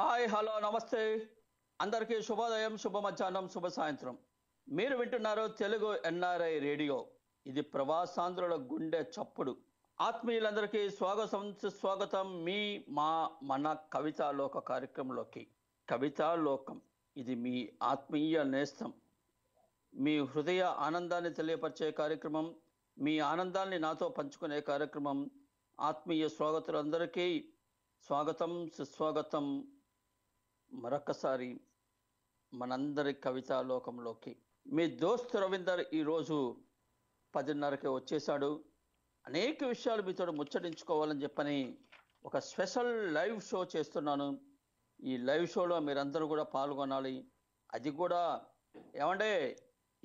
hi hello నమస్తే అందరికీ శుభోదయం శుభ మధ్యాహ్నం శుభ సాయంత్రం మీరు వింటున్నారు తెలుగు ఎన్ఆర్ఐ రేడియో ఇది ప్రవాసాంధ్రుల గుండె చప్పుడు ఆత్మీయులందరికీ స్వాగతం స్వాగతం మీ మా మన కవితాలోక కార్యక్రమంలోకి కవితాలోకం ఇది మీ ఆత్మీయ నేస్తం మీ హృదయ ఆనందాన్ని తెలియపరిచే కార్యక్రమం మీ ఆనందాన్ని నాతో పంచుకునే కార్యక్రమం ఆత్మీయ స్వాగతులందరికీ స్వాగతం సుస్వాగతం మరొకసారి మనందరి కవితా లోకంలోకి మీ దోస్తు రవీందర్ ఈరోజు పదిన్నరకే వచ్చేసాడు అనేక విషయాలు మీతో ముచ్చటించుకోవాలని చెప్పని ఒక స్పెషల్ లైవ్ షో చేస్తున్నాను ఈ లైవ్ షోలో మీరందరూ కూడా పాల్గొనాలి అది కూడా ఏమండే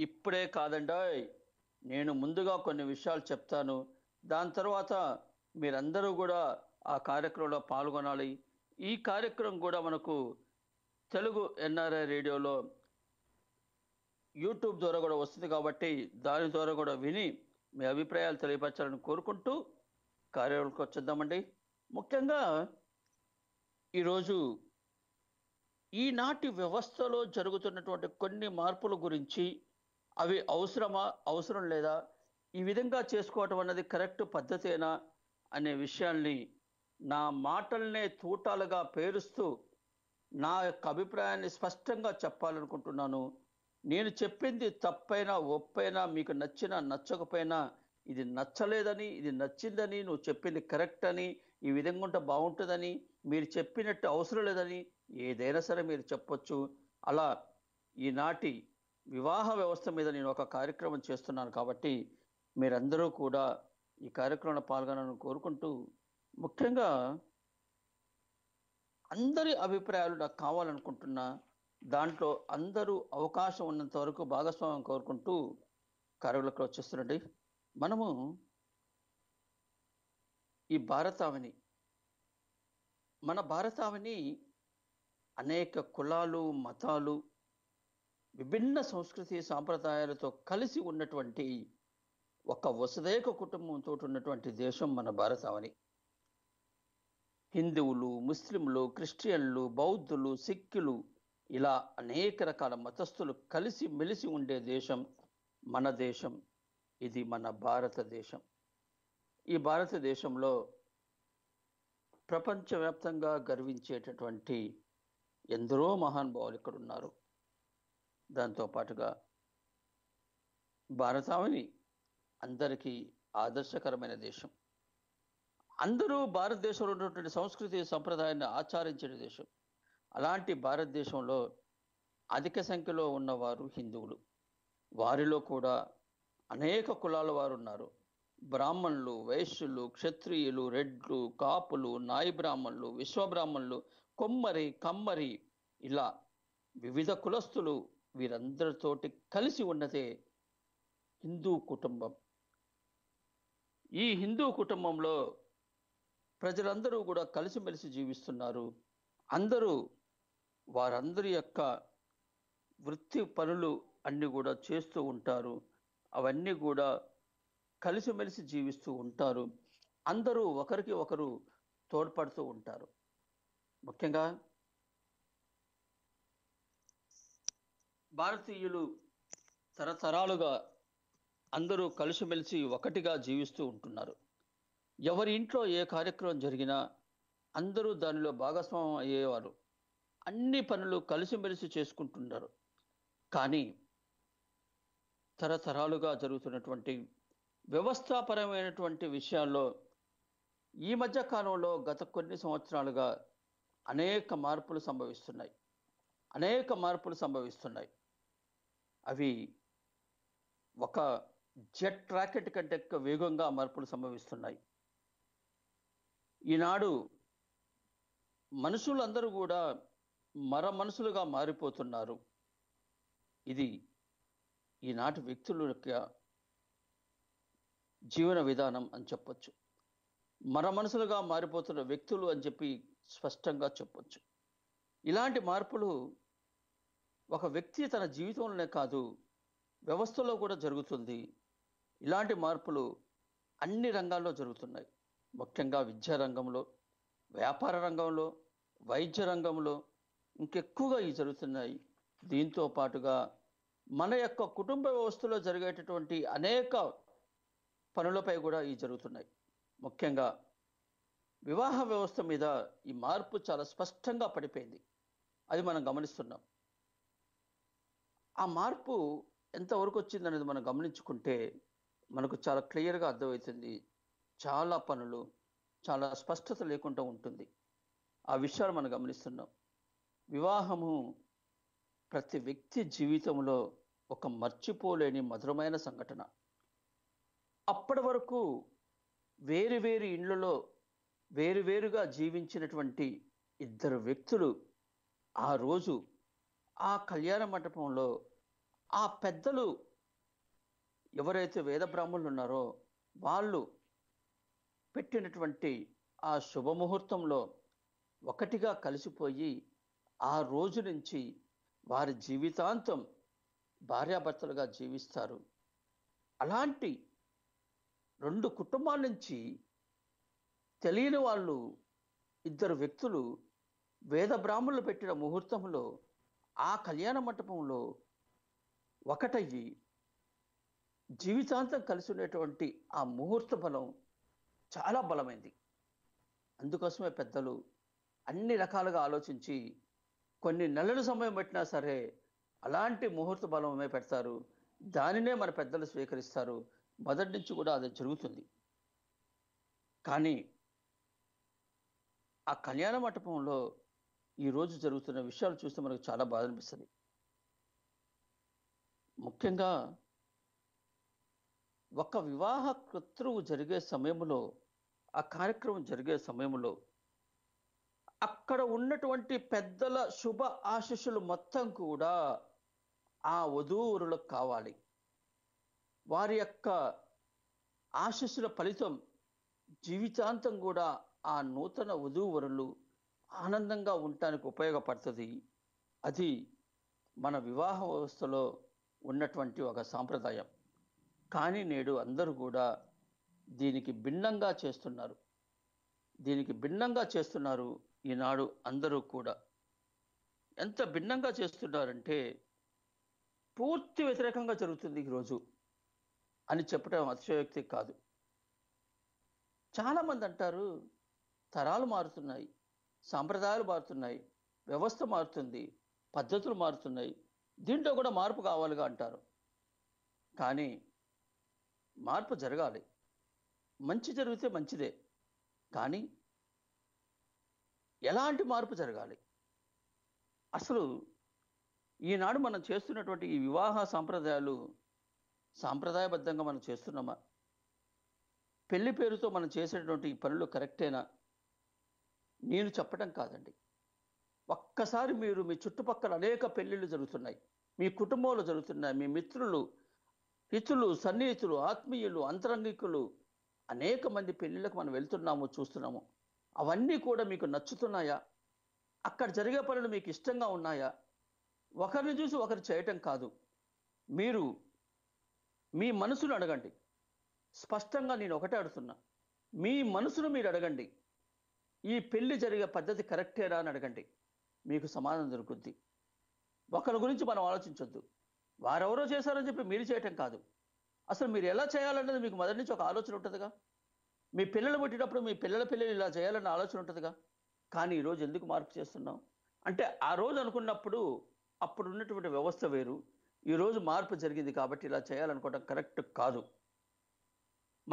ఇప్పుడే కాదండి నేను ముందుగా కొన్ని విషయాలు చెప్తాను దాని తర్వాత మీరందరూ కూడా ఆ కార్యక్రమంలో పాల్గొనాలి ఈ కార్యక్రమం కూడా మనకు తెలుగు ఎన్ఆర్ఐ రేడియోలో యూట్యూబ్ ద్వారా కూడా వస్తుంది కాబట్టి దాని ద్వారా కూడా విని మీ అభిప్రాయాలు తెలియపరచాలని కోరుకుంటూ కార్యాలకు వచ్చేద్దామండి ముఖ్యంగా ఈరోజు ఈనాటి వ్యవస్థలో జరుగుతున్నటువంటి కొన్ని మార్పుల గురించి అవి అవసరమా అవసరం లేదా ఈ విధంగా చేసుకోవటం అన్నది కరెక్ట్ పద్ధతేనా అనే విషయాల్ని నా మాటల్నే తూటాలుగా పేరుస్తూ నా యొక్క అభిప్రాయాన్ని స్పష్టంగా చెప్పాలనుకుంటున్నాను నేను చెప్పింది తప్పైనా ఒప్పైనా మీకు నచ్చినా నచ్చకపోయినా ఇది నచ్చలేదని ఇది నచ్చిందని నువ్వు చెప్పింది కరెక్ట్ అని ఈ విధంగా ఉంటే బాగుంటుందని మీరు చెప్పినట్టు అవసరం లేదని ఏదైనా సరే మీరు చెప్పొచ్చు అలా ఈనాటి వివాహ వ్యవస్థ మీద నేను ఒక కార్యక్రమం చేస్తున్నాను కాబట్టి మీరందరూ కూడా ఈ కార్యక్రమంలో పాల్గొనాలని కోరుకుంటూ ముఖ్యంగా అందరి అభిప్రాయాలు నాకు కావాలనుకుంటున్నా దాంట్లో అందరూ అవకాశం ఉన్నంత వరకు భాగస్వామ్యం కోరుకుంటూ కరువులకు వచ్చేస్తుండీ మనము ఈ భారతావిని మన భారతావిని అనేక కులాలు మతాలు విభిన్న సంస్కృతి సాంప్రదాయాలతో కలిసి ఉన్నటువంటి ఒక వసుదైక కుటుంబంతో ఉన్నటువంటి దేశం మన భారతావని హిందువులు ముస్లింలు క్రిస్టియన్లు బౌద్ధులు సిక్కులు ఇలా అనేక రకాల మతస్థులు కలిసి మెలిసి ఉండే దేశం మన దేశం ఇది మన భారతదేశం ఈ భారతదేశంలో ప్రపంచవ్యాప్తంగా గర్వించేటటువంటి ఎందరో మహానుభావులు ఇక్కడ ఉన్నారు దాంతోపాటుగా భారతావని అందరికీ ఆదర్శకరమైన దేశం అందరూ భారతదేశంలో ఉన్నటువంటి సంస్కృతి సంప్రదాయాన్ని ఆచరించిన దేశం అలాంటి భారతదేశంలో అధిక సంఖ్యలో ఉన్నవారు హిందువులు వారిలో కూడా అనేక కులాల వారు ఉన్నారు బ్రాహ్మణులు వైశ్యులు క్షత్రియులు రెడ్లు కాపులు నాయి బ్రాహ్మణులు విశ్వబ్రాహ్మణులు కొమ్మరి కమ్మరి ఇలా వివిధ కులస్తులు వీరందరితోటి కలిసి ఉన్నదే హిందూ కుటుంబం ఈ హిందూ కుటుంబంలో ప్రజలందరూ కూడా కలిసిమెలిసి జీవిస్తున్నారు అందరూ వారందరి యొక్క వృత్తి పనులు అన్నీ కూడా చేస్తూ ఉంటారు అవన్నీ కూడా కలిసిమెలిసి జీవిస్తూ ఉంటారు అందరూ ఒకరికి ఒకరు తోడ్పడుతూ ఉంటారు ముఖ్యంగా భారతీయులు తరతరాలుగా అందరూ కలిసిమెలిసి ఒకటిగా జీవిస్తూ ఉంటున్నారు ఎవరి ఇంట్లో ఏ కార్యక్రమం జరిగినా అందరూ దానిలో భాగస్వామ్యం అయ్యేవారు అన్ని పనులు కలిసిమెలిసి చేసుకుంటున్నారు కానీ తరతరాలుగా జరుగుతున్నటువంటి వ్యవస్థాపరమైనటువంటి విషయాల్లో ఈ మధ్య కాలంలో గత కొన్ని సంవత్సరాలుగా అనేక మార్పులు సంభవిస్తున్నాయి అనేక మార్పులు సంభవిస్తున్నాయి అవి ఒక జెట్ రాకెట్ కంటే ఎక్కువ వేగంగా మార్పులు సంభవిస్తున్నాయి ఈనాడు మనుషులందరూ కూడా మర మనుషులుగా మారిపోతున్నారు ఇది ఈనాటి వ్యక్తుల యొక్క జీవన విధానం అని చెప్పొచ్చు మర మనుషులుగా మారిపోతున్న వ్యక్తులు అని చెప్పి స్పష్టంగా చెప్పొచ్చు ఇలాంటి మార్పులు ఒక వ్యక్తి తన జీవితంలోనే కాదు వ్యవస్థలో కూడా జరుగుతుంది ఇలాంటి మార్పులు అన్ని రంగాల్లో జరుగుతున్నాయి ముఖ్యంగా విద్యా రంగంలో వ్యాపార రంగంలో వైద్య రంగంలో ఇంకెక్కువగా ఇవి జరుగుతున్నాయి దీంతో పాటుగా మన యొక్క కుటుంబ వ్యవస్థలో జరిగేటటువంటి అనేక పనులపై కూడా ఇవి జరుగుతున్నాయి ముఖ్యంగా వివాహ వ్యవస్థ మీద ఈ మార్పు చాలా స్పష్టంగా పడిపోయింది అది మనం గమనిస్తున్నాం ఆ మార్పు ఎంతవరకు వచ్చిందనేది మనం గమనించుకుంటే మనకు చాలా క్లియర్గా అర్థమవుతుంది చాలా పనులు చాలా స్పష్టత లేకుండా ఉంటుంది ఆ విషయాలు మనం గమనిస్తున్నాం వివాహము ప్రతి వ్యక్తి జీవితంలో ఒక మర్చిపోలేని మధురమైన సంఘటన అప్పటి వరకు వేరువేరు ఇండ్లలో వేరువేరుగా జీవించినటువంటి ఇద్దరు వ్యక్తులు ఆ రోజు ఆ కళ్యాణ మండపంలో ఆ పెద్దలు ఎవరైతే వేద బ్రాహ్మణులు ఉన్నారో వాళ్ళు పెట్టినటువంటి ఆ శుభముహూర్తంలో ఒకటిగా కలిసిపోయి ఆ రోజు నుంచి వారి జీవితాంతం భార్యాభర్తలుగా జీవిస్తారు అలాంటి రెండు కుటుంబాల నుంచి తెలియని వాళ్ళు ఇద్దరు వ్యక్తులు వేద బ్రాహ్మణులు పెట్టిన ముహూర్తంలో ఆ కళ్యాణ మంటపంలో ఒకటయ్యి జీవితాంతం కలిసి ఉండేటువంటి ఆ ముహూర్త బలం చాలా బలమైంది అందుకోసమే పెద్దలు అన్ని రకాలుగా ఆలోచించి కొన్ని నెలలు సమయం పెట్టినా సరే అలాంటి ముహూర్త బలమే పెడతారు దానినే మన పెద్దలు స్వీకరిస్తారు మొదటి నుంచి కూడా అది జరుగుతుంది కానీ ఆ కళ్యాణ మండపంలో ఈరోజు జరుగుతున్న విషయాలు చూస్తే మనకు చాలా బాధ అనిపిస్తుంది ముఖ్యంగా ఒక వివాహ కృత్రువు జరిగే సమయంలో ఆ కార్యక్రమం జరిగే సమయంలో అక్కడ ఉన్నటువంటి పెద్దల శుభ ఆశీస్సులు మొత్తం కూడా ఆ వధూవరులకు కావాలి వారి యొక్క ఆశస్సుల ఫలితం జీవితాంతం కూడా ఆ నూతన వధూవరులు ఆనందంగా ఉండటానికి ఉపయోగపడుతుంది అది మన వివాహ వ్యవస్థలో ఉన్నటువంటి ఒక సాంప్రదాయం కానీ నేడు అందరూ కూడా దీనికి భిన్నంగా చేస్తున్నారు దీనికి భిన్నంగా చేస్తున్నారు ఈనాడు అందరూ కూడా ఎంత భిన్నంగా చేస్తున్నారంటే పూర్తి వ్యతిరేకంగా జరుగుతుంది ఈరోజు అని చెప్పడం అతిశయోక్తి కాదు చాలామంది అంటారు తరాలు మారుతున్నాయి సాంప్రదాయాలు మారుతున్నాయి వ్యవస్థ మారుతుంది పద్ధతులు మారుతున్నాయి దీంట్లో కూడా మార్పు కావాలిగా అంటారు కానీ మార్పు జరగాలి మంచి జరిగితే మంచిదే కానీ ఎలాంటి మార్పు జరగాలి అసలు ఈనాడు మనం చేస్తున్నటువంటి ఈ వివాహ సాంప్రదాయాలు సాంప్రదాయబద్ధంగా మనం చేస్తున్నామా పెళ్లి పేరుతో మనం చేసేటువంటి ఈ పనులు కరెక్టేనా నేను చెప్పడం కాదండి ఒక్కసారి మీరు మీ చుట్టుపక్కల అనేక పెళ్ళిళ్ళు జరుగుతున్నాయి మీ కుటుంబంలో జరుగుతున్నాయి మీ మిత్రులు హితులు సన్నిహితులు ఆత్మీయులు అంతరంగికులు అనేక మంది పెళ్ళిళ్ళకు మనం వెళ్తున్నాము చూస్తున్నాము అవన్నీ కూడా మీకు నచ్చుతున్నాయా అక్కడ జరిగే పనులు మీకు ఇష్టంగా ఉన్నాయా ఒకరిని చూసి ఒకరు చేయటం కాదు మీరు మీ మనసును అడగండి స్పష్టంగా నేను ఒకటే అడుగుతున్నా మీ మనసును మీరు అడగండి ఈ పెళ్లి జరిగే పద్ధతి కరెక్టేరా అని అడగండి మీకు సమాధానం దొరుకుద్ది ఒకరి గురించి మనం ఆలోచించొద్దు వారెవరో చేశారని చెప్పి మీరు చేయటం కాదు అసలు మీరు ఎలా చేయాలన్నది మీకు మొదటి నుంచి ఒక ఆలోచన ఉంటుందిగా మీ పిల్లలు పుట్టినప్పుడు మీ పిల్లల పిల్లలు ఇలా చేయాలన్న ఆలోచన ఉంటుందిగా కానీ ఈరోజు ఎందుకు మార్పు చేస్తున్నాం అంటే ఆ రోజు అనుకున్నప్పుడు అప్పుడు ఉన్నటువంటి వ్యవస్థ వేరు ఈరోజు మార్పు జరిగింది కాబట్టి ఇలా చేయాలనుకోవడం కరెక్ట్ కాదు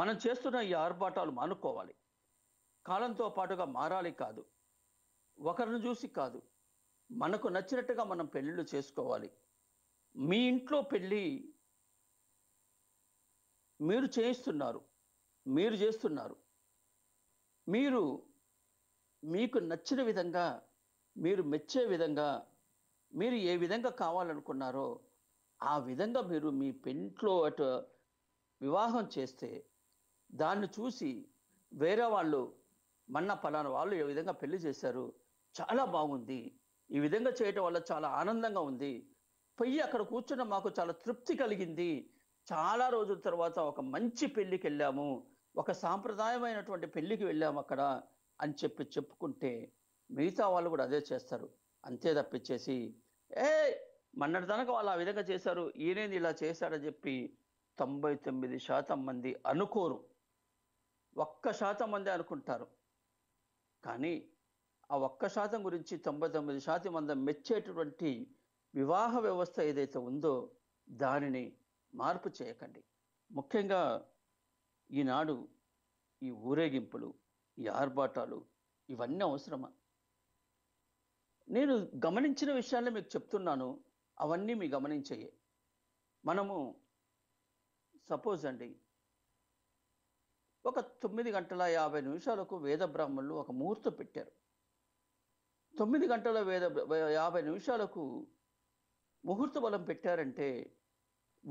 మనం చేస్తున్న ఈ ఆర్భాటాలు మానుకోవాలి కాలంతో పాటుగా మారాలి కాదు ఒకరిని చూసి కాదు మనకు నచ్చినట్టుగా మనం పెళ్ళిళ్ళు చేసుకోవాలి మీ ఇంట్లో పెళ్ళి మీరు చేయిస్తున్నారు మీరు చేస్తున్నారు మీరు మీకు నచ్చిన విధంగా మీరు మెచ్చే విధంగా మీరు ఏ విధంగా కావాలనుకున్నారో ఆ విధంగా మీరు మీ పెంట్లో అటు వివాహం చేస్తే దాన్ని చూసి వేరే వాళ్ళు మన్న పలాన వాళ్ళు ఏ విధంగా పెళ్లి చేశారు చాలా బాగుంది ఈ విధంగా చేయటం వల్ల చాలా ఆనందంగా ఉంది పొయ్యి అక్కడ కూర్చున్న మాకు చాలా తృప్తి కలిగింది చాలా రోజుల తర్వాత ఒక మంచి పెళ్ళికి వెళ్ళాము ఒక సాంప్రదాయమైనటువంటి పెళ్ళికి వెళ్ళాము అక్కడ అని చెప్పి చెప్పుకుంటే మిగతా వాళ్ళు కూడా అదే చేస్తారు అంతే తప్పించేసి ఏ మన్నటి తనక వాళ్ళు ఆ విధంగా చేశారు ఈయనేది ఇలా చేశాడని చెప్పి తొంభై తొమ్మిది శాతం మంది అనుకోరు ఒక్క శాతం మంది అనుకుంటారు కానీ ఆ ఒక్క శాతం గురించి తొంభై తొమ్మిది శాతం మంది మెచ్చేటటువంటి వివాహ వ్యవస్థ ఏదైతే ఉందో దానిని మార్పు చేయకండి ముఖ్యంగా ఈనాడు ఈ ఊరేగింపులు ఈ ఆర్భాటాలు ఇవన్నీ అవసరమా నేను గమనించిన విషయాలే మీకు చెప్తున్నాను అవన్నీ మీ గమనించయే మనము సపోజ్ అండి ఒక తొమ్మిది గంటల యాభై నిమిషాలకు వేద బ్రాహ్మణులు ఒక ముహూర్తం పెట్టారు తొమ్మిది గంటల వేద యాభై నిమిషాలకు ముహూర్త బలం పెట్టారంటే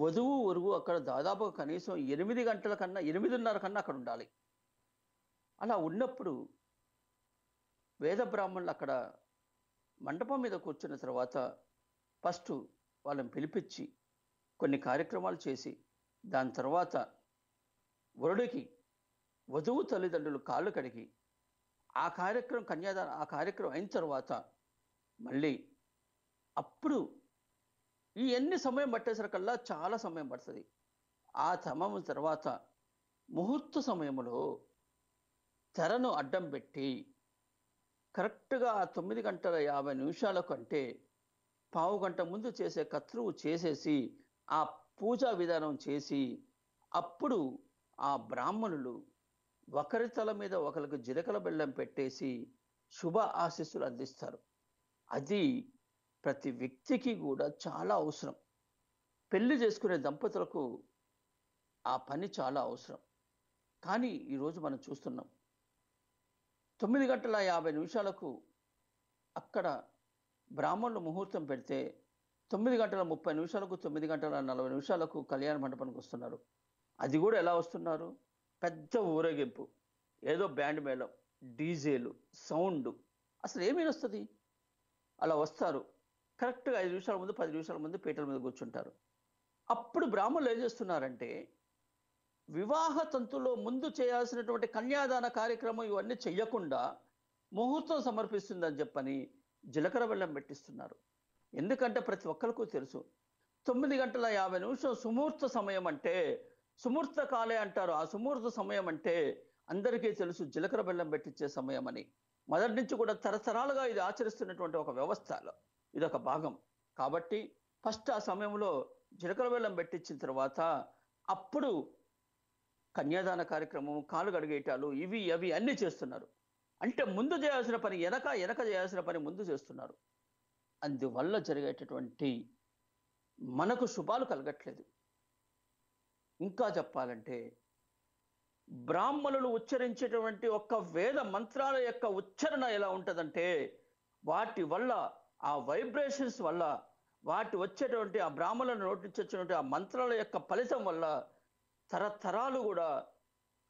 వధువు వరువు అక్కడ దాదాపు కనీసం ఎనిమిది గంటల కన్నా ఎనిమిదిన్నర కన్నా అక్కడ ఉండాలి అలా ఉన్నప్పుడు వేద బ్రాహ్మణులు అక్కడ మండపం మీద కూర్చున్న తర్వాత ఫస్ట్ వాళ్ళని పిలిపించి కొన్ని కార్యక్రమాలు చేసి దాని తర్వాత వరుడికి వధువు తల్లిదండ్రులు కాళ్ళు కడిగి ఆ కార్యక్రమం కన్యాదానం ఆ కార్యక్రమం అయిన తర్వాత మళ్ళీ అప్పుడు ఈ ఎన్ని సమయం పట్టేసరికల్లా చాలా సమయం పడుతుంది ఆ సమయం తర్వాత ముహూర్త సమయంలో తెరను అడ్డం పెట్టి కరెక్ట్గా ఆ తొమ్మిది గంటల యాభై నిమిషాల కంటే పావు గంట ముందు చేసే కత్రువు చేసేసి ఆ పూజా విధానం చేసి అప్పుడు ఆ బ్రాహ్మణులు ఒకరి తల మీద ఒకరికి జిలకల బెల్లం పెట్టేసి శుభ ఆశీస్సులు అందిస్తారు అది ప్రతి వ్యక్తికి కూడా చాలా అవసరం పెళ్లి చేసుకునే దంపతులకు ఆ పని చాలా అవసరం కానీ ఈరోజు మనం చూస్తున్నాం తొమ్మిది గంటల యాభై నిమిషాలకు అక్కడ బ్రాహ్మణులు ముహూర్తం పెడితే తొమ్మిది గంటల ముప్పై నిమిషాలకు తొమ్మిది గంటల నలభై నిమిషాలకు కళ్యాణ మండపానికి వస్తున్నారు అది కూడా ఎలా వస్తున్నారు పెద్ద ఊరేగింపు ఏదో బ్యాండ్ మేళం డీజేలు సౌండ్ అసలు ఏమీ వస్తుంది అలా వస్తారు కరెక్ట్గా ఐదు నిమిషాల ముందు పది నిమిషాల ముందు పీటల మీద కూర్చుంటారు అప్పుడు బ్రాహ్మణులు ఏం చేస్తున్నారంటే వివాహ తంతులో ముందు చేయాల్సినటువంటి కన్యాదాన కార్యక్రమం ఇవన్నీ చెయ్యకుండా ముహూర్తం సమర్పిస్తుందని చెప్పని జీలకర్ర బెల్లం పెట్టిస్తున్నారు ఎందుకంటే ప్రతి ఒక్కరికూ తెలుసు తొమ్మిది గంటల యాభై నిమిషం సుమూర్త సమయం అంటే సుమూర్త కాలే అంటారు ఆ సుమూర్త సమయం అంటే అందరికీ తెలుసు జీలకర్ర బెల్లం పెట్టించే సమయం అని మొదటి నుంచి కూడా తరతరాలుగా ఇది ఆచరిస్తున్నటువంటి ఒక వ్యవస్థలో ఇదొక భాగం కాబట్టి ఫస్ట్ ఆ సమయంలో జీలకర్ర వేలం పెట్టించిన తర్వాత అప్పుడు కన్యాదాన కార్యక్రమం కాలు గడిగేటాలు ఇవి అవి అన్నీ చేస్తున్నారు అంటే ముందు చేయాల్సిన పని ఎనక ఎనక చేయాల్సిన పని ముందు చేస్తున్నారు అందువల్ల జరిగేటటువంటి మనకు శుభాలు కలగట్లేదు ఇంకా చెప్పాలంటే బ్రాహ్మణులు ఉచ్చరించేటువంటి ఒక్క వేద మంత్రాల యొక్క ఉచ్చరణ ఎలా ఉంటుందంటే వాటి వల్ల ఆ వైబ్రేషన్స్ వల్ల వాటి వచ్చేటువంటి ఆ బ్రాహ్మణులను నోటి వచ్చినటువంటి ఆ మంత్రాల యొక్క ఫలితం వల్ల తరతరాలు కూడా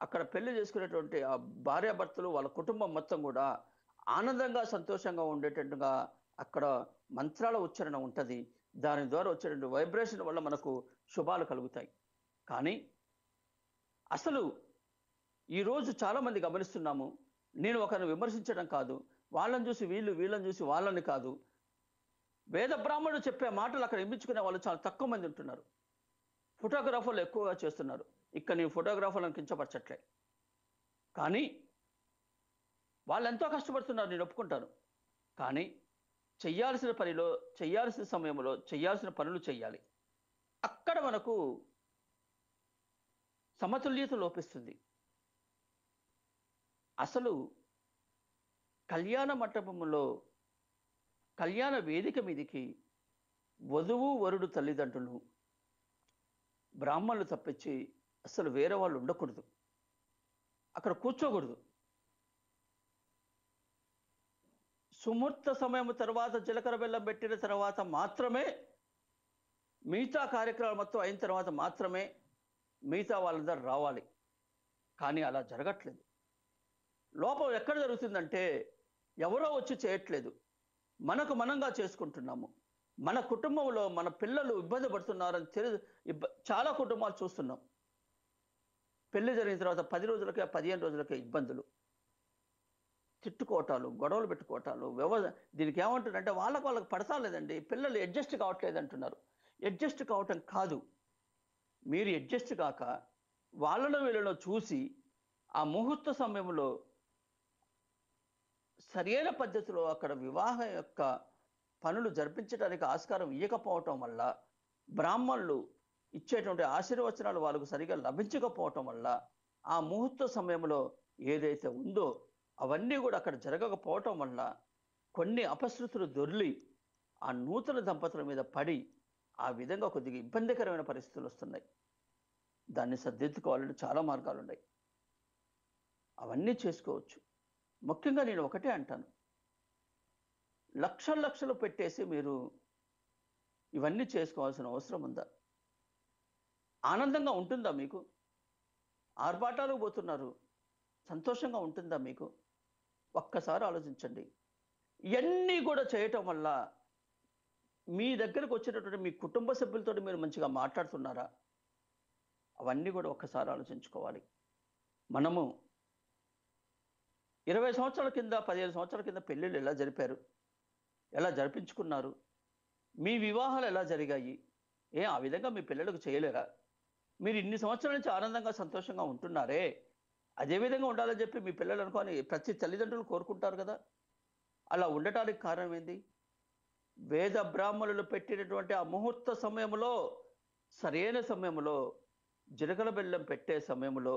అక్కడ పెళ్లి చేసుకునేటువంటి ఆ భార్యాభర్తలు వాళ్ళ కుటుంబం మొత్తం కూడా ఆనందంగా సంతోషంగా ఉండేటట్టుగా అక్కడ మంత్రాల ఉచ్చారణ ఉంటుంది దాని ద్వారా వచ్చేటువంటి వైబ్రేషన్ వల్ల మనకు శుభాలు కలుగుతాయి కానీ అసలు ఈరోజు చాలామంది గమనిస్తున్నాము నేను ఒకరిని విమర్శించడం కాదు వాళ్ళని చూసి వీళ్ళు వీళ్ళని చూసి వాళ్ళని కాదు వేద బ్రాహ్మణుడు చెప్పే మాటలు అక్కడ ఎంపించుకునే వాళ్ళు చాలా తక్కువ మంది ఉంటున్నారు ఫోటోగ్రాఫర్లు ఎక్కువగా చేస్తున్నారు ఇక్కడ నేను ఫోటోగ్రాఫర్లను కించపరచట్లే కానీ వాళ్ళు ఎంతో కష్టపడుతున్నారు నేను ఒప్పుకుంటాను కానీ చేయాల్సిన పనిలో చేయాల్సిన సమయంలో చేయాల్సిన పనులు చేయాలి అక్కడ మనకు సమతుల్యత లోపిస్తుంది అసలు కళ్యాణ మంటపంలో కళ్యాణ వేదిక మీదికి వధువు వరుడు తల్లిదండ్రులు బ్రాహ్మణులు తప్పించి అసలు వేరే వాళ్ళు ఉండకూడదు అక్కడ కూర్చోకూడదు సుముహూర్త సమయం తర్వాత జీలకర్ర బెల్లం పెట్టిన తర్వాత మాత్రమే మిగతా కార్యక్రమాలు మొత్తం అయిన తర్వాత మాత్రమే మిగతా వాళ్ళందరూ రావాలి కానీ అలా జరగట్లేదు లోపం ఎక్కడ జరుగుతుందంటే ఎవరో వచ్చి చేయట్లేదు మనకు మనంగా చేసుకుంటున్నాము మన కుటుంబంలో మన పిల్లలు ఇబ్బంది పడుతున్నారని తెలి చాలా కుటుంబాలు చూస్తున్నాం పెళ్లి జరిగిన తర్వాత పది రోజులకే పదిహేను రోజులకే ఇబ్బందులు తిట్టుకోవటాలు గొడవలు పెట్టుకోవటాలు వ్యవ దీనికి ఏమంటుందంటే వాళ్ళకు వాళ్ళకి పడతా లేదండి పిల్లలు అడ్జస్ట్ కావట్లేదు అంటున్నారు అడ్జస్ట్ కావటం కాదు మీరు అడ్జస్ట్ కాక వాళ్ళలో వీళ్ళలో చూసి ఆ ముహూర్త సమయంలో సరైన పద్ధతిలో అక్కడ వివాహ యొక్క పనులు జరిపించడానికి ఆస్కారం ఇవ్వకపోవటం వల్ల బ్రాహ్మణులు ఇచ్చేటువంటి ఆశీర్వచనాలు వాళ్ళకు సరిగా లభించకపోవటం వల్ల ఆ ముహూర్త సమయంలో ఏదైతే ఉందో అవన్నీ కూడా అక్కడ జరగకపోవటం వల్ల కొన్ని అపశృతులు దొర్లి ఆ నూతన దంపతుల మీద పడి ఆ విధంగా కొద్దిగా ఇబ్బందికరమైన పరిస్థితులు వస్తున్నాయి దాన్ని సర్దిద్దుకోవాలంటే చాలా మార్గాలు ఉన్నాయి అవన్నీ చేసుకోవచ్చు ముఖ్యంగా నేను ఒకటే అంటాను లక్షల లక్షలు పెట్టేసి మీరు ఇవన్నీ చేసుకోవాల్సిన అవసరం ఉందా ఆనందంగా ఉంటుందా మీకు ఆర్భాటాలు పోతున్నారు సంతోషంగా ఉంటుందా మీకు ఒక్కసారి ఆలోచించండి ఇవన్నీ కూడా చేయటం వల్ల మీ దగ్గరకు వచ్చినటువంటి మీ కుటుంబ సభ్యులతో మీరు మంచిగా మాట్లాడుతున్నారా అవన్నీ కూడా ఒక్కసారి ఆలోచించుకోవాలి మనము ఇరవై సంవత్సరాల కింద పదిహేను సంవత్సరాల కింద పెళ్ళిళ్ళు ఎలా జరిపారు ఎలా జరిపించుకున్నారు మీ వివాహాలు ఎలా జరిగాయి ఏ ఆ విధంగా మీ పిల్లలకు చేయలేరా మీరు ఇన్ని సంవత్సరాల నుంచి ఆనందంగా సంతోషంగా ఉంటున్నారే అదే విధంగా ఉండాలని చెప్పి మీ పిల్లలు అనుకోని ప్రతి తల్లిదండ్రులు కోరుకుంటారు కదా అలా ఉండటానికి కారణం ఏంది వేద బ్రాహ్మణులు పెట్టినటువంటి ఆ ముహూర్త సమయంలో సరైన సమయంలో జిలకల బెల్లం పెట్టే సమయంలో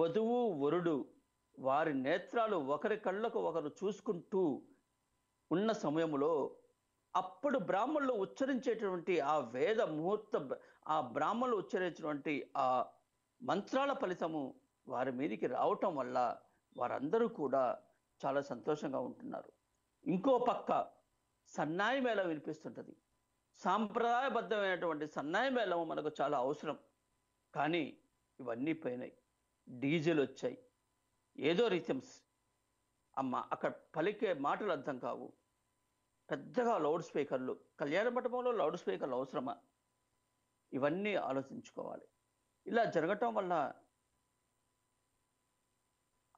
వధువు వరుడు వారి నేత్రాలు ఒకరి కళ్ళకు ఒకరు చూసుకుంటూ ఉన్న సమయంలో అప్పుడు బ్రాహ్మణులు ఉచ్చరించేటువంటి ఆ వేద ముహూర్త ఆ బ్రాహ్మణులు ఉచ్చరించినటువంటి ఆ మంత్రాల ఫలితము వారి మీదికి రావటం వల్ల వారందరూ కూడా చాలా సంతోషంగా ఉంటున్నారు ఇంకో పక్క సన్నాయి మేళం వినిపిస్తుంటుంది సాంప్రదాయబద్ధమైనటువంటి సన్నాయి మేళం మనకు చాలా అవసరం కానీ ఇవన్నీ పోయినాయి డీజిల్ వచ్చాయి ఏదో రిథమ్స్ అమ్మ అక్కడ పలికే మాటలు అర్థం కావు పెద్దగా లౌడ్ స్పీకర్లు కళ్యాణ మండపంలో లౌడ్ స్పీకర్లు అవసరమా ఇవన్నీ ఆలోచించుకోవాలి ఇలా జరగటం వల్ల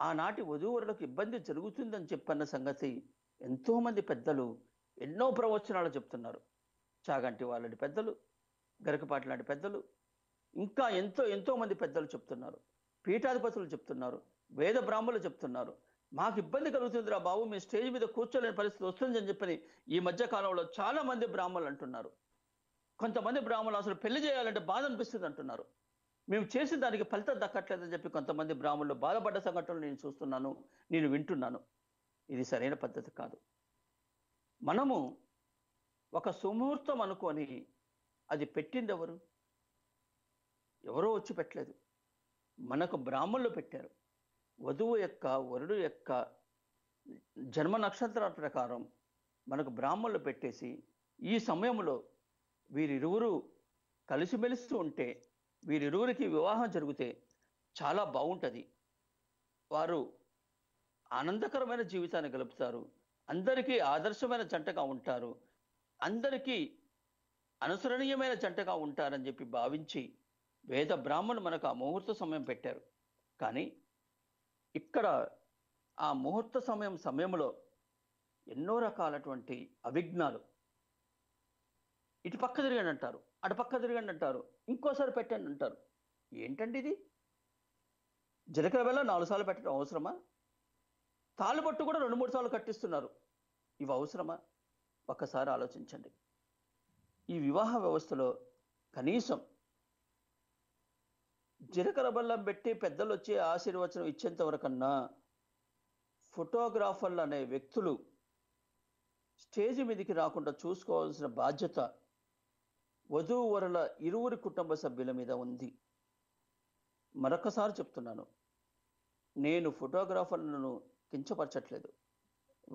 ఆనాటి వధూవరులకు ఇబ్బంది జరుగుతుందని చెప్పన్న సంగతి ఎంతోమంది పెద్దలు ఎన్నో ప్రవచనాలు చెప్తున్నారు చాగంటి వాళ్ళని పెద్దలు గరికపాటి లాంటి పెద్దలు ఇంకా ఎంతో ఎంతోమంది పెద్దలు చెప్తున్నారు పీఠాధిపతులు చెప్తున్నారు వేద బ్రాహ్మణులు చెప్తున్నారు మాకు ఇబ్బంది కలుగుతుందిరా బాబు మీ స్టేజ్ మీద కూర్చోలేని పరిస్థితి వస్తుందని చెప్పని ఈ మధ్య కాలంలో చాలా మంది బ్రాహ్మణులు అంటున్నారు కొంతమంది బ్రాహ్మణులు అసలు పెళ్లి చేయాలంటే బాధ అనిపిస్తుంది అంటున్నారు మేము చేసిన దానికి ఫలితం దక్కట్లేదని చెప్పి కొంతమంది బ్రాహ్మణులు బాధపడ్డ సంఘటనలు నేను చూస్తున్నాను నేను వింటున్నాను ఇది సరైన పద్ధతి కాదు మనము ఒక సుముహూర్తం అనుకొని అది పెట్టింది ఎవరు ఎవరో వచ్చి పెట్టలేదు మనకు బ్రాహ్మణులు పెట్టారు వధువు యొక్క వరుడు యొక్క జన్మ నక్షత్రాల ప్రకారం మనకు బ్రాహ్మణులు పెట్టేసి ఈ సమయంలో వీరిరువురు కలిసిమెలుస్తూ ఉంటే వీరిరువురికి వివాహం జరిగితే చాలా బాగుంటుంది వారు ఆనందకరమైన జీవితాన్ని గలుపుతారు అందరికీ ఆదర్శమైన జంటగా ఉంటారు అందరికీ అనుసరణీయమైన జంటగా ఉంటారని చెప్పి భావించి వేద బ్రాహ్మణులు మనకు ఆ ముహూర్త సమయం పెట్టారు కానీ ఇక్కడ ఆ ముహూర్త సమయం సమయంలో ఎన్నో రకాలటువంటి అవిఘ్నాలు ఇటు పక్క తిరగండి అంటారు అటు పక్క తిరగండి అంటారు ఇంకోసారి పెట్టండి అంటారు ఏంటండి ఇది జీలకర్ర వేళ నాలుగు సార్లు పెట్టడం అవసరమా తాళ్ళు పట్టు కూడా రెండు మూడు సార్లు కట్టిస్తున్నారు ఇవి అవసరమా ఒక్కసారి ఆలోచించండి ఈ వివాహ వ్యవస్థలో కనీసం జీలకర్ర బల్లం పెట్టి పెద్దలు వచ్చి ఆశీర్వచనం ఇచ్చేంత వరకన్నా ఫోటోగ్రాఫర్లు అనే వ్యక్తులు స్టేజ్ మీదకి రాకుండా చూసుకోవాల్సిన బాధ్యత వధూవరుల ఇరువురి కుటుంబ సభ్యుల మీద ఉంది మరొకసారి చెప్తున్నాను నేను ఫోటోగ్రాఫర్లను కించపరచట్లేదు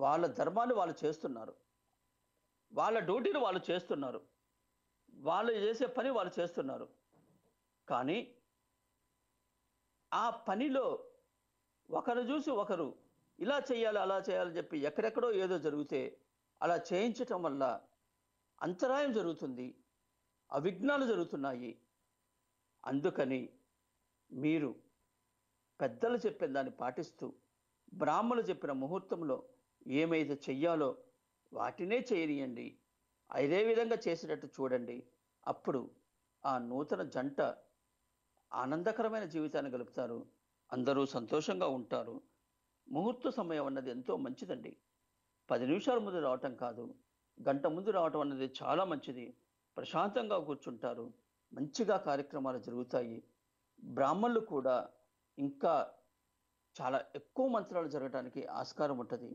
వాళ్ళ ధర్మాన్ని వాళ్ళు చేస్తున్నారు వాళ్ళ డ్యూటీని వాళ్ళు చేస్తున్నారు వాళ్ళు చేసే పని వాళ్ళు చేస్తున్నారు కానీ ఆ పనిలో ఒకరు చూసి ఒకరు ఇలా చేయాలి అలా చేయాలని చెప్పి ఎక్కడెక్కడో ఏదో జరిగితే అలా చేయించటం వల్ల అంతరాయం జరుగుతుంది అవిఘ్నాలు జరుగుతున్నాయి అందుకని మీరు పెద్దలు చెప్పిన దాన్ని పాటిస్తూ బ్రాహ్మణులు చెప్పిన ముహూర్తంలో ఏమైతే చెయ్యాలో వాటినే చేయనియండి అదే విధంగా చేసేటట్టు చూడండి అప్పుడు ఆ నూతన జంట ఆనందకరమైన జీవితాన్ని గలుపుతారు అందరూ సంతోషంగా ఉంటారు ముహూర్త సమయం అన్నది ఎంతో మంచిదండి పది నిమిషాల ముందు రావటం కాదు గంట ముందు రావటం అన్నది చాలా మంచిది ప్రశాంతంగా కూర్చుంటారు మంచిగా కార్యక్రమాలు జరుగుతాయి బ్రాహ్మణులు కూడా ఇంకా చాలా ఎక్కువ మంత్రాలు జరగడానికి ఆస్కారం ఉంటుంది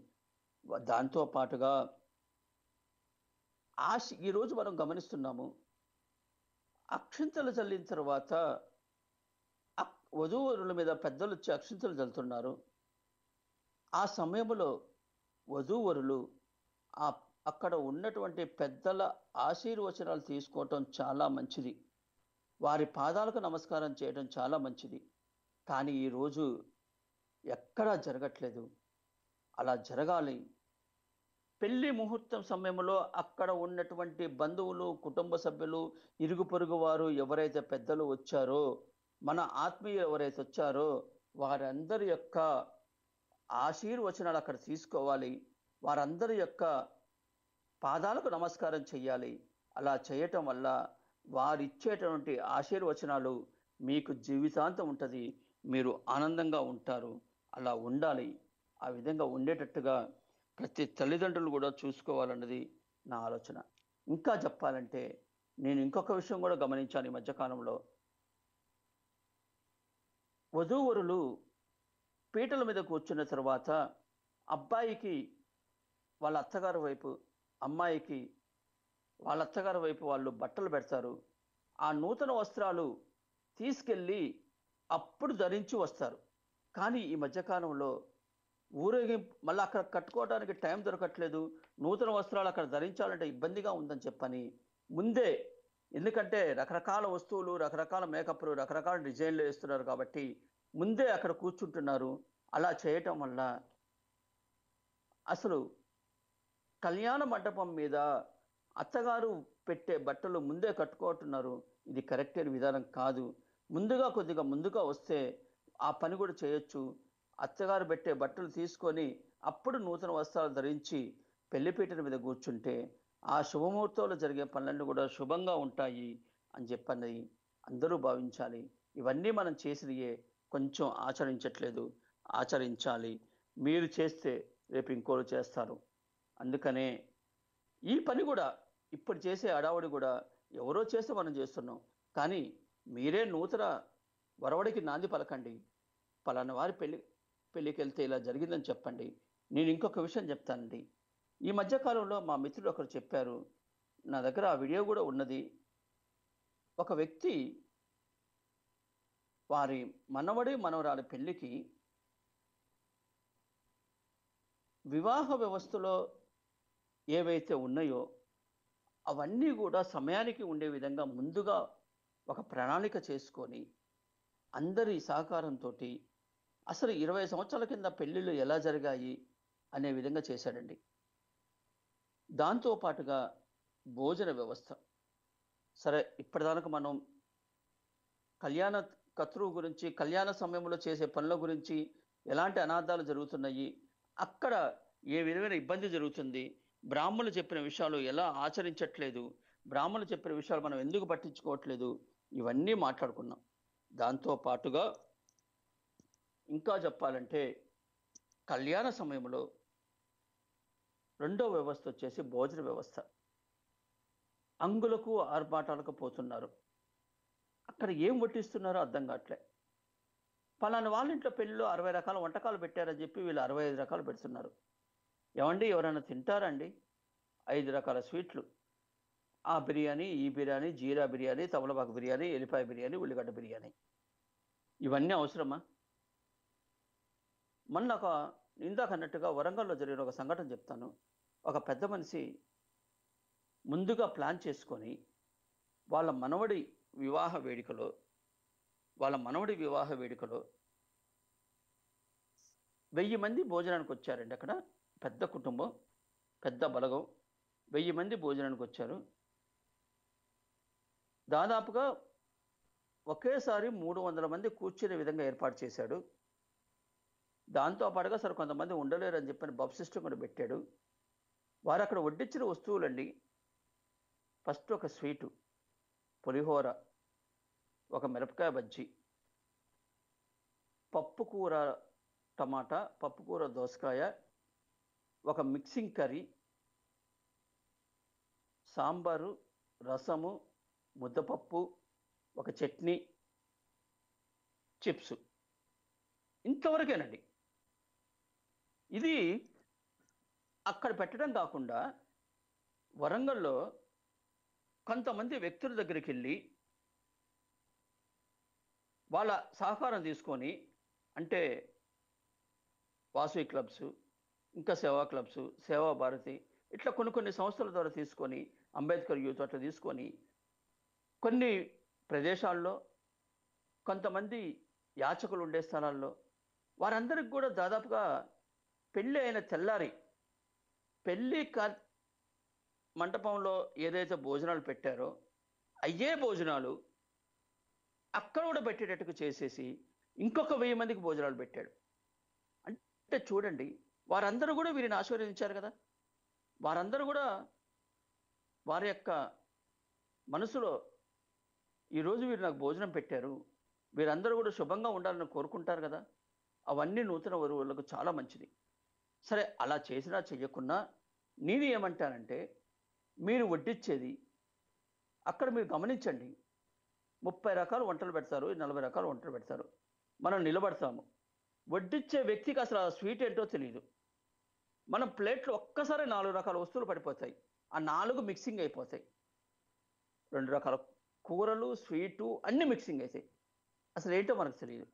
దాంతో పాటుగా ఆశ ఈరోజు మనం గమనిస్తున్నాము అక్షింతలు చల్లిన తర్వాత వధూవరుల మీద పెద్దలు వచ్చి అక్షింతలు చల్లుతున్నారు ఆ సమయంలో వధూవరులు ఆ అక్కడ ఉన్నటువంటి పెద్దల ఆశీర్వచనాలు తీసుకోవటం చాలా మంచిది వారి పాదాలకు నమస్కారం చేయడం చాలా మంచిది కానీ ఈరోజు ఎక్కడా జరగట్లేదు అలా జరగాలి పెళ్లి ముహూర్తం సమయంలో అక్కడ ఉన్నటువంటి బంధువులు కుటుంబ సభ్యులు ఇరుగు పొరుగు వారు ఎవరైతే పెద్దలు వచ్చారో మన ఆత్మీయులు ఎవరైతే వచ్చారో వారందరి యొక్క ఆశీర్వచనాలు అక్కడ తీసుకోవాలి వారందరి యొక్క పాదాలకు నమస్కారం చేయాలి అలా చేయటం వల్ల వారిచ్చేటటువంటి ఆశీర్వచనాలు మీకు జీవితాంతం ఉంటుంది మీరు ఆనందంగా ఉంటారు అలా ఉండాలి ఆ విధంగా ఉండేటట్టుగా ప్రతి తల్లిదండ్రులు కూడా చూసుకోవాలన్నది నా ఆలోచన ఇంకా చెప్పాలంటే నేను ఇంకొక విషయం కూడా గమనించాను ఈ మధ్యకాలంలో వధూవరులు పీటల మీద కూర్చున్న తర్వాత అబ్బాయికి వాళ్ళ అత్తగారి వైపు అమ్మాయికి వాళ్ళ అత్తగారి వైపు వాళ్ళు బట్టలు పెడతారు ఆ నూతన వస్త్రాలు తీసుకెళ్ళి అప్పుడు ధరించి వస్తారు కానీ ఈ మధ్యకాలంలో ఊరేగి మళ్ళీ అక్కడ కట్టుకోవడానికి టైం దొరకట్లేదు నూతన వస్త్రాలు అక్కడ ధరించాలంటే ఇబ్బందిగా ఉందని చెప్పని ముందే ఎందుకంటే రకరకాల వస్తువులు రకరకాల మేకప్లు రకరకాల డిజైన్లు వేస్తున్నారు కాబట్టి ముందే అక్కడ కూర్చుంటున్నారు అలా చేయటం వల్ల అసలు కళ్యాణ మండపం మీద అత్తగారు పెట్టే బట్టలు ముందే కట్టుకుంటున్నారు ఇది కరెక్ట్ అయిన విధానం కాదు ముందుగా కొద్దిగా ముందుగా వస్తే ఆ పని కూడా చేయొచ్చు అత్తగారు పెట్టే బట్టలు తీసుకొని అప్పుడు నూతన వస్త్రాలు ధరించి పెళ్లిపీటల మీద కూర్చుంటే ఆ శుభముహూర్తంలో జరిగే పనులన్నీ కూడా శుభంగా ఉంటాయి అని చెప్పని అందరూ భావించాలి ఇవన్నీ మనం చేసినయే కొంచెం ఆచరించట్లేదు ఆచరించాలి మీరు చేస్తే రేపు ఇంకోరు చేస్తారు అందుకనే ఈ పని కూడా ఇప్పుడు చేసే అడావుడి కూడా ఎవరో చేస్తే మనం చేస్తున్నాం కానీ మీరే నూతన వరవడికి నాంది పలకండి పలానా వారి పెళ్లి పెళ్ళికి వెళ్తే ఇలా జరిగిందని చెప్పండి నేను ఇంకొక విషయం చెప్తానండి ఈ మధ్యకాలంలో మా మిత్రుడు ఒకరు చెప్పారు నా దగ్గర ఆ వీడియో కూడా ఉన్నది ఒక వ్యక్తి వారి మనవడి మనవరాలి పెళ్లికి వివాహ వ్యవస్థలో ఏవైతే ఉన్నాయో అవన్నీ కూడా సమయానికి ఉండే విధంగా ముందుగా ఒక ప్రణాళిక చేసుకొని అందరి సహకారంతో అసలు ఇరవై సంవత్సరాల కింద పెళ్ళిళ్ళు ఎలా జరిగాయి అనే విధంగా చేశాడండి దాంతో పాటుగా భోజన వ్యవస్థ సరే ఇప్పటిదాకా మనం కళ్యాణ కత్రువు గురించి కళ్యాణ సమయంలో చేసే పనుల గురించి ఎలాంటి అనార్థాలు జరుగుతున్నాయి అక్కడ ఏ విధమైన ఇబ్బంది జరుగుతుంది బ్రాహ్మణులు చెప్పిన విషయాలు ఎలా ఆచరించట్లేదు బ్రాహ్మణులు చెప్పిన విషయాలు మనం ఎందుకు పట్టించుకోవట్లేదు ఇవన్నీ మాట్లాడుకున్నాం దాంతో పాటుగా ఇంకా చెప్పాలంటే కళ్యాణ సమయంలో రెండో వ్యవస్థ వచ్చేసి భోజన వ్యవస్థ అంగులకు ఆర్భాటాలకు పోతున్నారు అక్కడ ఏం వడ్డిస్తున్నారో అర్థం కావట్లే పలానా వాళ్ళ ఇంట్లో పెళ్ళిలో అరవై రకాల వంటకాలు పెట్టారని చెప్పి వీళ్ళు అరవై ఐదు రకాలు పెడుతున్నారు ఏమండి ఎవరైనా తింటారండి ఐదు రకాల స్వీట్లు ఆ బిర్యానీ ఈ బిర్యానీ జీరా బిర్యానీ తమలపాకు బిర్యానీ ఎల్లిపాయ బిర్యానీ ఉల్లిగడ్డ బిర్యానీ ఇవన్నీ అవసరమా మొన్న ఒక ఇందాక అన్నట్టుగా వరంగల్లో జరిగిన ఒక సంఘటన చెప్తాను ఒక పెద్ద మనిషి ముందుగా ప్లాన్ చేసుకొని వాళ్ళ మనవడి వివాహ వేడుకలో వాళ్ళ మనవడి వివాహ వేడుకలో వెయ్యి మంది భోజనానికి వచ్చారండి అక్కడ పెద్ద కుటుంబం పెద్ద బలగం వెయ్యి మంది భోజనానికి వచ్చారు దాదాపుగా ఒకేసారి మూడు వందల మంది కూర్చునే విధంగా ఏర్పాటు చేశాడు దాంతో పాటుగా సార్ కొంతమంది ఉండలేరు అని చెప్పిన బప్సిస్టం కూడా పెట్టాడు వారు అక్కడ వడ్డించిన వస్తువులండి ఫస్ట్ ఒక స్వీటు పులిహోర ఒక మిరపకాయ బజ్జి పప్పు కూర టమాటా పప్పు కూర దోసకాయ ఒక మిక్సింగ్ కర్రీ సాంబారు రసము ముద్దపప్పు ఒక చట్నీ చిప్స్ ఇంతవరకేనండి ఇది అక్కడ పెట్టడం కాకుండా వరంగల్లో కొంతమంది వ్యక్తుల దగ్గరికి వెళ్ళి వాళ్ళ సహకారం తీసుకొని అంటే వాసవి క్లబ్స్ ఇంకా సేవా క్లబ్స్ సేవా భారతి ఇట్లా కొన్ని కొన్ని సంస్థల ద్వారా తీసుకొని అంబేద్కర్ యూత్ అట్లా తీసుకొని కొన్ని ప్రదేశాల్లో కొంతమంది యాచకులు ఉండే స్థలాల్లో వారందరికి కూడా దాదాపుగా పెళ్ళి అయిన తెల్లారి పెళ్ళి కా మంటపంలో ఏదైతే భోజనాలు పెట్టారో అయ్యే భోజనాలు అక్కడ కూడా పెట్టేటట్టుకు చేసేసి ఇంకొక వెయ్యి మందికి భోజనాలు పెట్టాడు అంటే చూడండి వారందరూ కూడా వీరిని ఆశీర్వదించారు కదా వారందరూ కూడా వారి యొక్క మనసులో ఈరోజు వీరు నాకు భోజనం పెట్టారు వీరందరూ కూడా శుభంగా ఉండాలని కోరుకుంటారు కదా అవన్నీ నూతన వరువులకు చాలా మంచిది సరే అలా చేసినా చెయ్యకున్నా నేను ఏమంటానంటే మీరు వడ్డిచ్చేది అక్కడ మీరు గమనించండి ముప్పై రకాల వంటలు పెడతారు నలభై రకాల వంటలు పెడతారు మనం నిలబడతాము వడ్డిచ్చే వ్యక్తికి అసలు ఆ స్వీట్ ఏంటో తెలియదు మనం ప్లేట్లు ఒక్కసారి నాలుగు రకాల వస్తువులు పడిపోతాయి ఆ నాలుగు మిక్సింగ్ అయిపోతాయి రెండు రకాల కూరలు స్వీటు అన్నీ మిక్సింగ్ అవుతాయి అసలు ఏంటో మనకు తెలియదు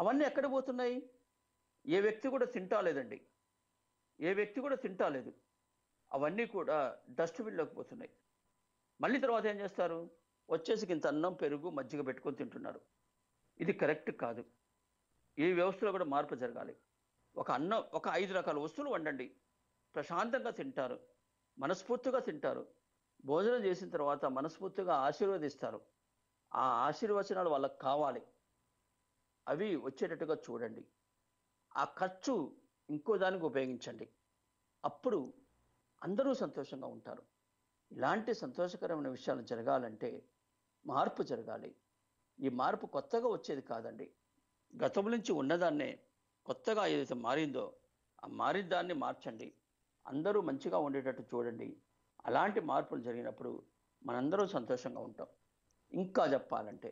అవన్నీ ఎక్కడ పోతున్నాయి ఏ వ్యక్తి కూడా లేదండి ఏ వ్యక్తి కూడా తింటాలేదు అవన్నీ కూడా డస్ట్బిన్లోకి పోతున్నాయి మళ్ళీ తర్వాత ఏం చేస్తారు వచ్చేసి ఇంత అన్నం పెరుగు మజ్జిగ పెట్టుకొని తింటున్నారు ఇది కరెక్ట్ కాదు ఈ వ్యవస్థలో కూడా మార్పు జరగాలి ఒక అన్నం ఒక ఐదు రకాల వస్తువులు వండండి ప్రశాంతంగా తింటారు మనస్ఫూర్తిగా తింటారు భోజనం చేసిన తర్వాత మనస్ఫూర్తిగా ఆశీర్వదిస్తారు ఆ ఆశీర్వచనాలు వాళ్ళకి కావాలి అవి వచ్చేటట్టుగా చూడండి ఆ ఖర్చు ఇంకో దానికి ఉపయోగించండి అప్పుడు అందరూ సంతోషంగా ఉంటారు ఇలాంటి సంతోషకరమైన విషయాలు జరగాలంటే మార్పు జరగాలి ఈ మార్పు కొత్తగా వచ్చేది కాదండి గతం నుంచి ఉన్నదాన్నే కొత్తగా ఏదైతే మారిందో ఆ మారిన దాన్ని మార్చండి అందరూ మంచిగా ఉండేటట్టు చూడండి అలాంటి మార్పులు జరిగినప్పుడు మనందరూ సంతోషంగా ఉంటాం ఇంకా చెప్పాలంటే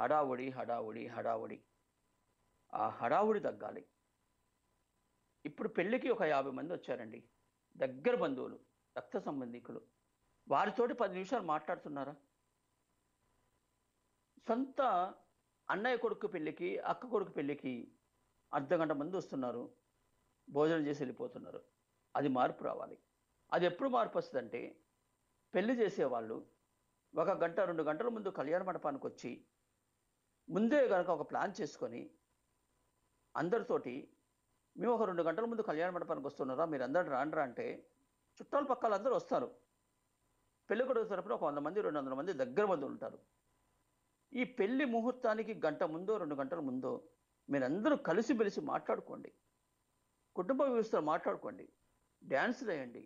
హడావుడి హడావుడి హడావుడి ఆ హడావుడి తగ్గాలి ఇప్పుడు పెళ్ళికి ఒక యాభై మంది వచ్చారండి దగ్గర బంధువులు రక్త సంబంధికులు వారితోటి పది నిమిషాలు మాట్లాడుతున్నారా సొంత అన్నయ్య కొడుకు పెళ్ళికి అక్క కొడుకు పెళ్ళికి అర్ధగంట మంది వస్తున్నారు భోజనం చేసి వెళ్ళిపోతున్నారు అది మార్పు రావాలి అది ఎప్పుడు మార్పు వస్తుందంటే పెళ్లి చేసేవాళ్ళు ఒక గంట రెండు గంటల ముందు కళ్యాణ మండపానికి వచ్చి ముందే కనుక ఒక ప్లాన్ చేసుకొని అందరితోటి మేము ఒక రెండు గంటల ముందు కళ్యాణ మండపానికి వస్తున్నారా మీరు మీరందరూ రాండ్రా అంటే చుట్టాల పక్కల అందరూ వస్తారు పెళ్లి కొడుకు తరపున ఒక వంద మంది రెండు వందల మంది దగ్గర మంది ఉంటారు ఈ పెళ్లి ముహూర్తానికి గంట ముందో రెండు గంటల ముందో మీరందరూ కలిసి మెలిసి మాట్లాడుకోండి కుటుంబ వ్యవస్థలు మాట్లాడుకోండి డ్యాన్స్ వేయండి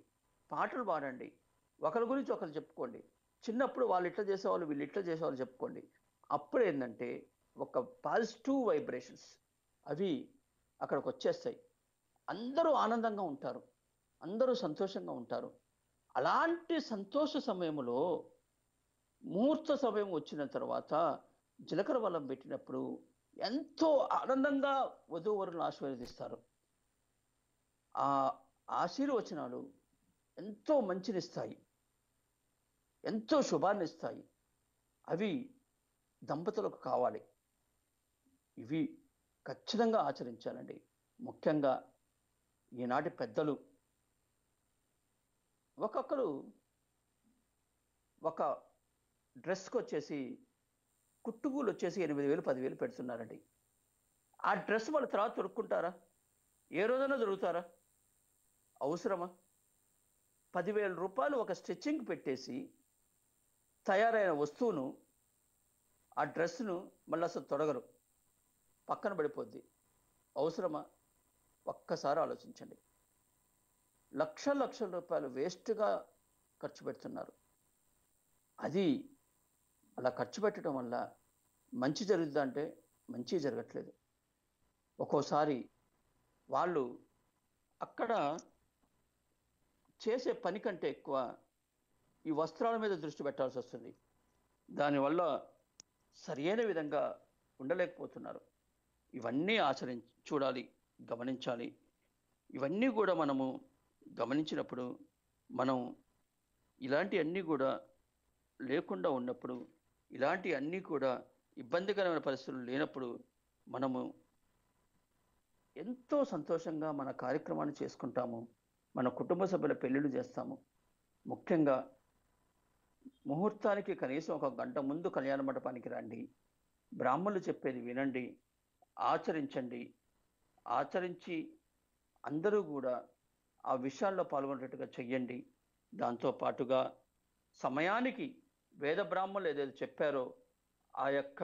పాటలు పాడండి ఒకరి గురించి ఒకరు చెప్పుకోండి చిన్నప్పుడు వాళ్ళు ఇట్లా చేసేవాళ్ళు వీళ్ళు ఇట్లా చేసేవాళ్ళు చెప్పుకోండి అప్పుడు ఏంటంటే ఒక పాజిటివ్ వైబ్రేషన్స్ అవి అక్కడికి వచ్చేస్తాయి అందరూ ఆనందంగా ఉంటారు అందరూ సంతోషంగా ఉంటారు అలాంటి సంతోష సమయంలో ముహూర్త సమయం వచ్చిన తర్వాత జీలకర్ర బలం పెట్టినప్పుడు ఎంతో ఆనందంగా వధూవరులను ఆశీర్వదిస్తారు ఆ ఆశీర్వచనాలు ఎంతో మంచినిస్తాయి ఎంతో శుభాన్నిస్తాయి అవి దంపతులకు కావాలి ఇవి ఖచ్చితంగా ఆచరించాలండి ముఖ్యంగా ఈనాటి పెద్దలు ఒక్కొక్కరు ఒక డ్రెస్కి వచ్చేసి కుట్టుకూలు వచ్చేసి ఎనిమిది వేలు పదివేలు పెడుతున్నారండి ఆ డ్రెస్ వాళ్ళు తర్వాత దొరుకుంటారా ఏ రోజైనా దొరుకుతారా అవసరమా పదివేల రూపాయలు ఒక స్టిచ్చింగ్ పెట్టేసి తయారైన వస్తువును ఆ డ్రెస్ను మళ్ళీ అసలు తొడగరు పక్కన పడిపోద్ది అవసరమా ఒక్కసారి ఆలోచించండి లక్ష లక్షల రూపాయలు వేస్ట్గా ఖర్చు పెడుతున్నారు అది అలా ఖర్చు పెట్టడం వల్ల మంచి జరుగుతుందంటే మంచి జరగట్లేదు ఒక్కోసారి వాళ్ళు అక్కడ చేసే పని కంటే ఎక్కువ ఈ వస్త్రాల మీద దృష్టి పెట్టాల్సి వస్తుంది దానివల్ల సరైన విధంగా ఉండలేకపోతున్నారు ఇవన్నీ ఆచరి చూడాలి గమనించాలి ఇవన్నీ కూడా మనము గమనించినప్పుడు మనం ఇలాంటివన్నీ కూడా లేకుండా ఉన్నప్పుడు ఇలాంటి అన్నీ కూడా ఇబ్బందికరమైన పరిస్థితులు లేనప్పుడు మనము ఎంతో సంతోషంగా మన కార్యక్రమాన్ని చేసుకుంటాము మన కుటుంబ సభ్యుల పెళ్ళిళ్ళు చేస్తాము ముఖ్యంగా ముహూర్తానికి కనీసం ఒక గంట ముందు కళ్యాణ మండపానికి రండి బ్రాహ్మణులు చెప్పేది వినండి ఆచరించండి ఆచరించి అందరూ కూడా ఆ విషయాల్లో పాల్గొనేటట్టుగా చెయ్యండి దాంతో పాటుగా సమయానికి వేద బ్రాహ్మణులు ఏదైతే చెప్పారో ఆ యొక్క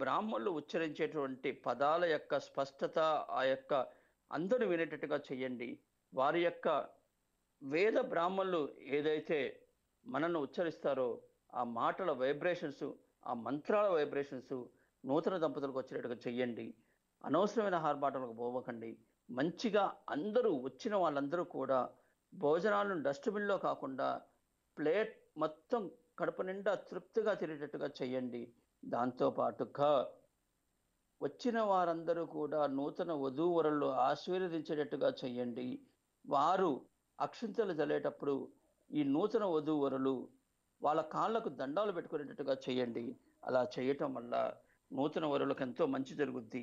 బ్రాహ్మణులు ఉచ్చరించేటువంటి పదాల యొక్క స్పష్టత ఆ యొక్క అందరూ వినేటట్టుగా చెయ్యండి వారి యొక్క వేద బ్రాహ్మణులు ఏదైతే మనల్ని ఉచ్చరిస్తారో ఆ మాటల వైబ్రేషన్స్ ఆ మంత్రాల వైబ్రేషన్స్ నూతన దంపతులకు వచ్చేటట్టుగా చెయ్యండి అనవసరమైన ఆర్భాటంలకు పోవకండి మంచిగా అందరూ వచ్చిన వాళ్ళందరూ కూడా భోజనాలను డస్ట్బిన్లో కాకుండా ప్లేట్ మొత్తం కడుపు నిండా తృప్తిగా తినేటట్టుగా చేయండి దాంతోపాటుగా వచ్చిన వారందరూ కూడా నూతన వధూవరులు ఆశీర్వదించేటట్టుగా చేయండి వారు అక్షింతలు చల్లేటప్పుడు ఈ నూతన వధూవరులు వాళ్ళ కాళ్ళకు దండాలు పెట్టుకునేటట్టుగా చేయండి అలా చేయటం వల్ల నూతన వరులకు ఎంతో మంచి జరుగుద్ది